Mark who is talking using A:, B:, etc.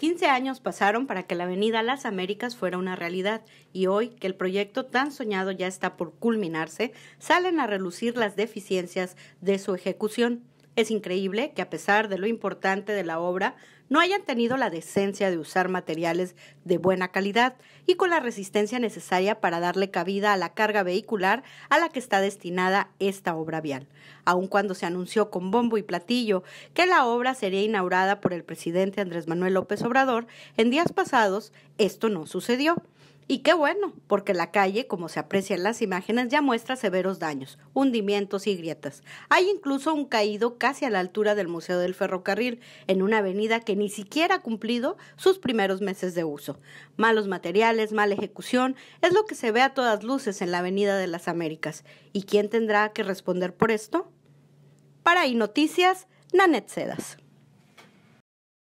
A: 15 años pasaron para que la Avenida Las Américas fuera una realidad y hoy que el proyecto tan soñado ya está por culminarse, salen a relucir las deficiencias de su ejecución. Es increíble que a pesar de lo importante de la obra, no hayan tenido la decencia de usar materiales de buena calidad y con la resistencia necesaria para darle cabida a la carga vehicular a la que está destinada esta obra vial. Aun cuando se anunció con bombo y platillo que la obra sería inaugurada por el presidente Andrés Manuel López Obrador, en días pasados esto no sucedió. Y qué bueno, porque la calle, como se aprecia en las imágenes, ya muestra severos daños, hundimientos y grietas. Hay incluso un caído casi a la altura del Museo del Ferrocarril, en una avenida que ni siquiera ha cumplido sus primeros meses de uso. Malos materiales, mala ejecución, es lo que se ve a todas luces en la Avenida de las Américas. ¿Y quién tendrá que responder por esto? Para iNoticias, Nanet Sedas.